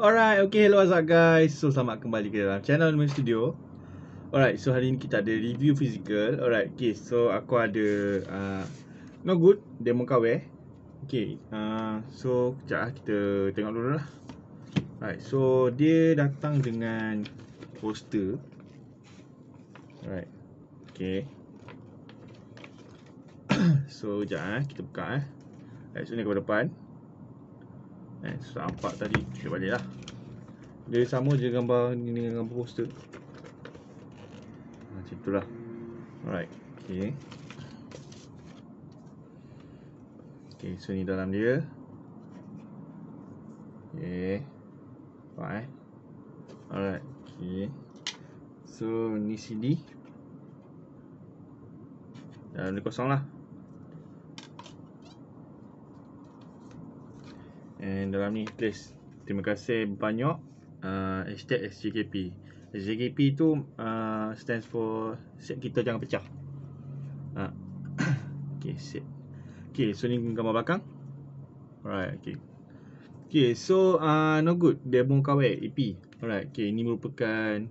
Alright, okay, hello what's up guys So, selamat kembali ke dalam channel Nomi Studio Alright, so hari ni kita ada review physical Alright, okay, so aku ada uh, No good, demo kawai Okay, uh, so kejap lah kita tengok dulu lah Alright, so dia datang dengan poster Alright, okay So, kejap lah kita buka eh Alright, so ni ke depan Eh, sampak tadi. Kita balik lah. Dia sama je gambar ni dengan gambar poster. Ah, macam tu lah. Alright. Okay. Okay, so ni dalam dia. Okay. Nampak eh. Alright. Okay. So, ni CD. Dalam ni kosong lah. And dalam ni please terima kasih banyak uh, hashtag SJKP. SJKP tu uh, stands for set kita jangan pecah. Uh. okay, set. Okay, so ni gambar belakang. Alright, okay. Okay, so uh, no good. Demo kawet EP. Alright, okay. Ini merupakan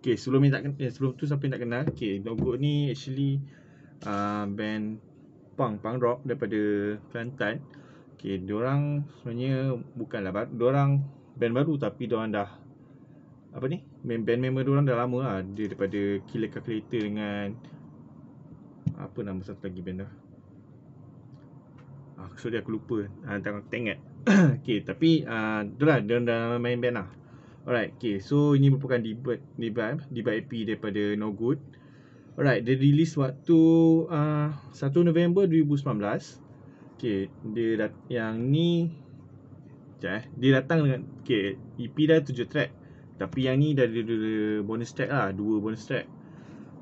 Okay, sebelum ni tak kenal, eh, sebelum tu siapa yang tak kenal Okay, No Good ni actually uh, band pang pang rock daripada Kelantan Okay, orang sebenarnya bukanlah baru. Diorang band baru tapi orang dah apa ni? Main band member diorang dah lama lah. Dia daripada Killer Calculator dengan apa nama satu lagi band dah. Ah, sorry aku lupa. Ah, tak aku tengok. okay, tapi ah, itulah diorang dah main band lah. Alright, okay. So, ini merupakan debut, debut, debut EP daripada No Good. Alright, dia rilis waktu uh, ah, 1 November 2019. Okay, dia dat- yang ni Sekejap eh, dia datang dengan Okay, EP dah tujuh track Tapi yang ni dah ada, ada, ada bonus track lah dua bonus track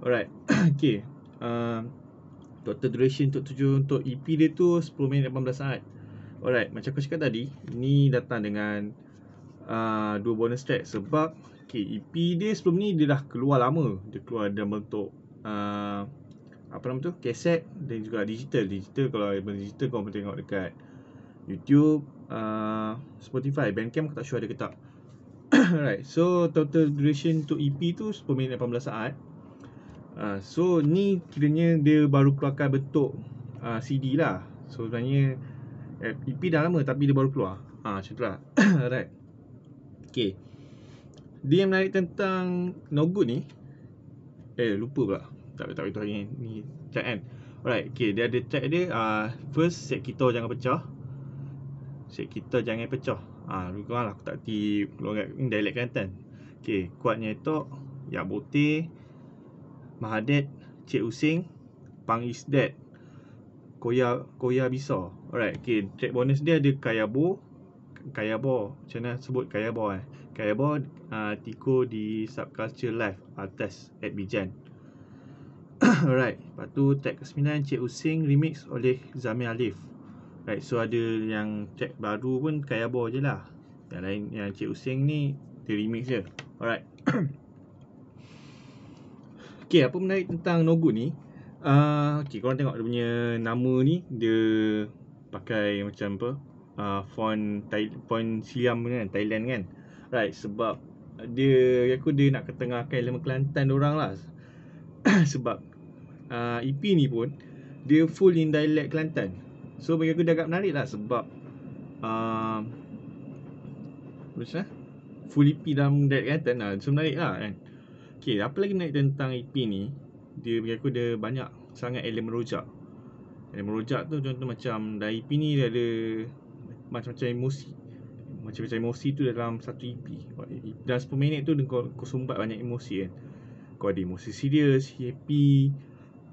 Alright, okay uh, um, Total duration untuk tujuh untuk EP dia tu 10 minit 18 saat Alright, macam aku cakap tadi Ni datang dengan uh, 2 bonus track sebab Okay, EP dia sebelum ni dia dah keluar lama Dia keluar dalam bentuk uh, apa nama tu kaset dan juga digital digital kalau ada digital kau boleh tengok dekat YouTube uh, Spotify Bandcamp aku tak sure ada ke tak Alright so total duration untuk EP tu 10 e minit 18 saat uh, so ni kiranya dia baru keluarkan bentuk uh, CD lah so sebenarnya EP eh, e dah lama tapi dia baru keluar Ah, uh, macam tu lah Alright Okay Dia yang menarik tentang No Good ni Eh lupa pula tak tak tahu ni ni chat kan. Alright, okay, dia ada chat dia uh, first set kita jangan pecah. Set kita jangan pecah. Ah, uh, lebih lah, aku tak ti keluar ni dialect Kelantan. Okay, kuatnya itu Yak Bote Mahadet Cik Using Pang Is Dead Koya Koya Bisa Alright, okay Track bonus dia ada Kaya Bo Kaya Bo Macam mana sebut Kaya Bo eh Kaya Bo uh, ah, Tiko di Subculture Live Atas ah, At Bijan Alright, lepas tu track ke-9 Cik Using remix oleh Zami Alif Right, so ada yang track baru pun Kaya Bo je lah Yang lain yang Cik Using ni Dia remix je Alright Okay, apa menarik tentang No ni uh, Okay, korang tengok dia punya nama ni Dia pakai macam apa uh, Font, Thai, font Siam kan, Thailand kan Right, sebab dia aku dia nak ketengahkan elemen Kelantan orang lah sebab uh, ah, EP ni pun dia full in dialect Kelantan. So bagi aku dia agak menarik lah sebab uh, ah eh, full EP dalam dialect Kelantan lah. So menarik lah kan. Okay, apa lagi menarik tentang EP ni? Dia bagi aku dia banyak sangat elemen rojak. Elemen rojak tu contoh macam dari EP ni dia ada macam-macam emosi. Macam-macam emosi tu dalam satu EP. Dalam 10 minit tu dia kau, kau sumbat banyak emosi kan. Kau ada emosi serius, happy,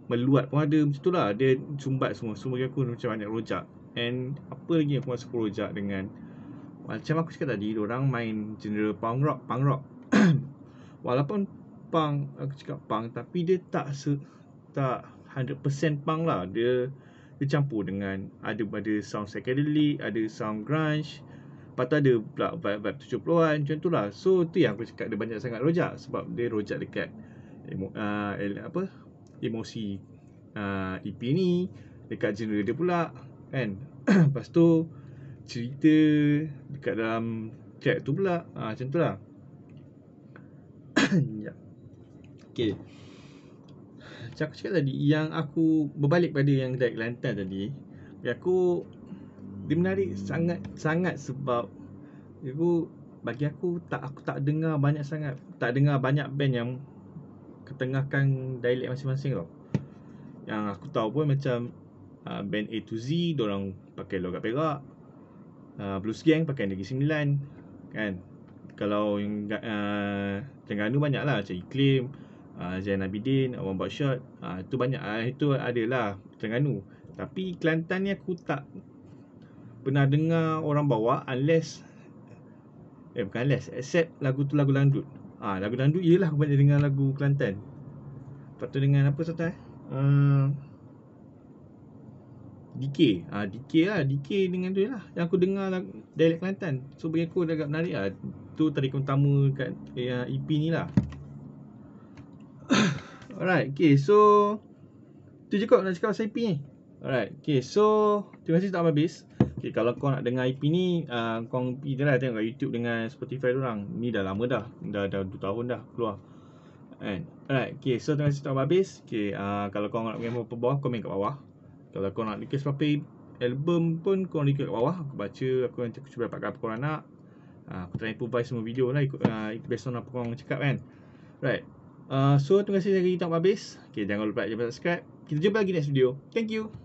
meluat pun ada macam tu lah dia sumbat semua semua aku macam banyak rojak and apa lagi aku rasa aku rojak dengan macam aku cakap tadi orang main genre punk rock punk rock walaupun punk aku cakap punk tapi dia tak se, tak 100% punk lah dia dia campur dengan ada ada sound psychedelic ada sound grunge Lepas tu ada pula vibe-vibe 70-an macam tu lah So tu yang aku cakap dia banyak sangat rojak Sebab dia rojak dekat uh, apa emosi uh, EP ni dekat genre dia pula kan lepas tu cerita dekat dalam track tu pula ah macam tu lah ya. Okay Macam aku cakap tadi Yang aku berbalik pada yang dari Kelantan tadi aku Dia menarik sangat-sangat sebab Aku bagi aku tak aku tak dengar banyak sangat tak dengar banyak band yang ketengahkan dialek masing-masing tau yang aku tahu pun macam uh, band A to Z orang pakai logat Perak uh, Blues Gang pakai Negeri Sembilan kan kalau yang uh, Terengganu banyak lah macam Iklim uh, Zain Abidin, Awang Bot uh, itu banyak uh, itu adalah Terengganu tapi Kelantan ni aku tak pernah dengar orang bawa unless eh bukan unless except lagu tu lagu landut Ha, lagu dandu iyalah aku banyak dengar lagu Kelantan. Lepas tu dengan apa satu eh? Uh, ah, DK. Ha, ah, DK lah. DK dengan tu lah. Yang aku dengar lagu dialek Kelantan. So bagi aku agak menarik lah. Tu tarik utama kat eh, EP ni lah. Alright. Okay. So. Tu je kot nak cakap pasal EP ni. Alright. Okay. So. Terima kasih tak habis. Okay, kalau kau nak dengar IP ni, uh, kau pergi lah tengok kat YouTube dengan Spotify orang. Ni dah lama dah. Dah dah 2 tahun dah keluar. And, alright, okay. So, tengah cerita habis. Okay, uh, ah, kalau kau nak komen apa bawah, komen kat bawah. Kalau kau nak request apa album pun, kau nak request kat bawah. Aku baca, aku nanti aku cuba dapatkan apa korang nak. Uh, aku try improvise semua video lah, ikut, uh, based on apa korang cakap kan. Right. Uh, so, terima kasih dari habis. Okay, jangan lupa like, jangan subscribe. Kita jumpa lagi next video. Thank you.